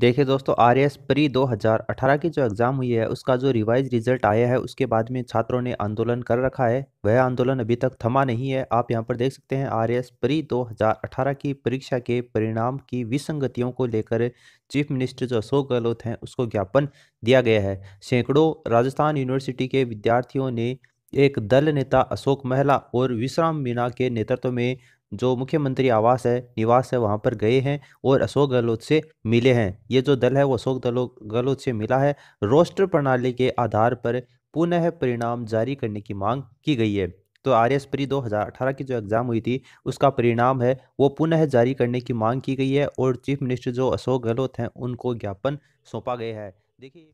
देखिए दोस्तों R S pre 2018 की जो एग्ज़ाम हुई है उसका जो रिवाइज रिजल्ट आया है उसके बाद में छात्रों ने आंदोलन कर रखा है वह आंदोलन अभी तक थमा नहीं है आप यहां पर देख सकते हैं आर एस प्री 2018 की परीक्षा के परिणाम की विसंगतियों को लेकर चीफ मिनिस्टर जो अशोक गहलोत हैं उसको ज्ञापन दिया गया है सैकड़ों राजस्थान यूनिवर्सिटी के विद्यार्थियों ने एक दल नेता अशोक महला और विश्राम मीणा के नेतृत्व में जो मुख्यमंत्री आवास है निवास है वहाँ पर गए हैं और अशोक गहलोत से मिले हैं ये जो दल है वो अशोक गहलोत से मिला है रोस्टर प्रणाली के आधार पर पुनः परिणाम जारी करने की मांग की गई है तो आर एस परी दो की जो एग्ज़ाम हुई थी उसका परिणाम है वो पुनः जारी करने की मांग की गई है और चीफ मिनिस्टर जो अशोक गहलोत हैं उनको ज्ञापन सौंपा गया है देखिए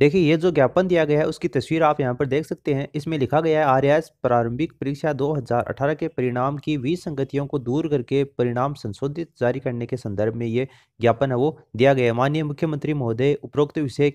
देखिए ये जो ज्ञापन दिया गया है उसकी तस्वीर आप यहाँ पर देख सकते हैं इसमें लिखा गया है आर प्रारंभिक परीक्षा 2018 के परिणाम की बीस संगतियों को दूर करके परिणाम संशोधित जारी करने के संदर्भ में ये ज्ञापन है वो दिया गया है माननीय मुख्यमंत्री महोदय उपरोक्त विषय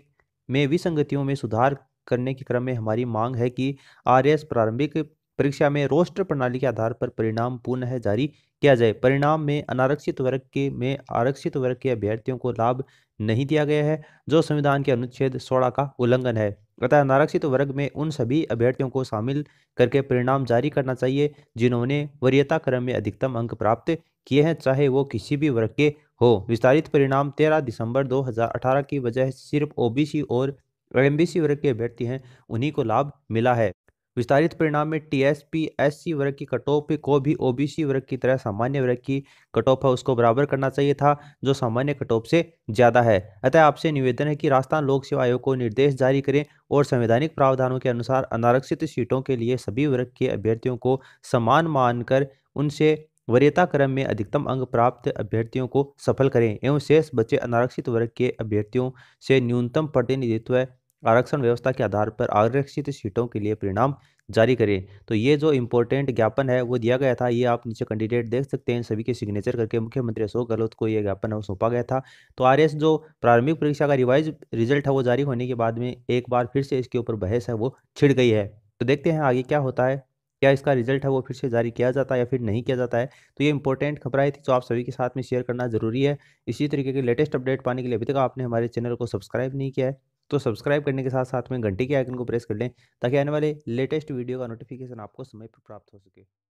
में विसंगतियों में सुधार करने के क्रम में हमारी मांग है कि आर प्रारंभिक परीक्षा में रोस्टर प्रणाली के आधार पर परिणाम है जारी किया जाए परिणाम में अनारक्षित वर्ग के में आरक्षित वर्ग के अभ्यर्थियों को लाभ नहीं दिया गया है जो संविधान के अनुच्छेद सोलह का उल्लंघन है अतः अनारक्षित वर्ग में उन सभी अभ्यर्थियों को शामिल करके परिणाम जारी करना चाहिए जिन्होंने वरीयता क्रम में अधिकतम अंक प्राप्त किए हैं चाहे वो किसी भी वर्ग के हो विस्तारित परिणाम तेरह दिसंबर दो की वजह सिर्फ ओबीसी और एमबीसी वर्ग के अभ्यर्थी हैं उन्हीं को लाभ मिला है विस्तारित परिणाम में T S P S C वर्ग की कटऑफ को भी ओ बी सी वर्ग की तरह सामान्य वर्ग की कटऑफ है उसको बराबर करना चाहिए था जो सामान्य कटऑफ से ज़्यादा है अतः आपसे निवेदन है कि राजस्थान लोक सेवा आयोग को निर्देश जारी करें और संवैधानिक प्रावधानों के अनुसार अनारक्षित सीटों के लिए सभी वर्ग के अभ्यर्थियों को समान मानकर उनसे वरीयता क्रम में अधिकतम अंग प्राप्त अभ्यर्थियों को सफल करें एवं शेष बचे अनारक्षित वर्ग के अभ्यर्थियों से न्यूनतम प्रतिनिधित्व आरक्षण व्यवस्था के आधार पर आरक्षित सीटों के लिए परिणाम जारी करें तो ये जो इम्पोर्टेंट ज्ञापन है वो दिया गया था ये आप नीचे कैंडिडेट देख सकते हैं सभी के सिग्नेचर करके मुख्यमंत्री अशोक गहलोत को ये ज्ञापन है वो सौंपा गया था तो आर जो प्रारंभिक परीक्षा का रिवाइज रिजल्ट है वो जारी होने के बाद में एक बार फिर से इसके ऊपर बहस है वो छिड़ गई है तो देखते हैं आगे क्या होता है क्या इसका रिजल्ट है वो फिर से जारी किया जाता है या फिर नहीं किया जाता है तो ये इंपॉर्टेंट आई थी जो आप सभी के साथ में शेयर करना जरूरी है इसी तरीके के लेटेस्ट अपडेट पाने के लिए अभी तक आपने हमारे चैनल को सब्सक्राइब नहीं किया है तो सब्सक्राइब करने के साथ साथ में घंटी के आइकन को प्रेस कर लें ताकि आने वाले लेटेस्ट वीडियो का नोटिफिकेशन आपको समय पर प्राप्त हो सके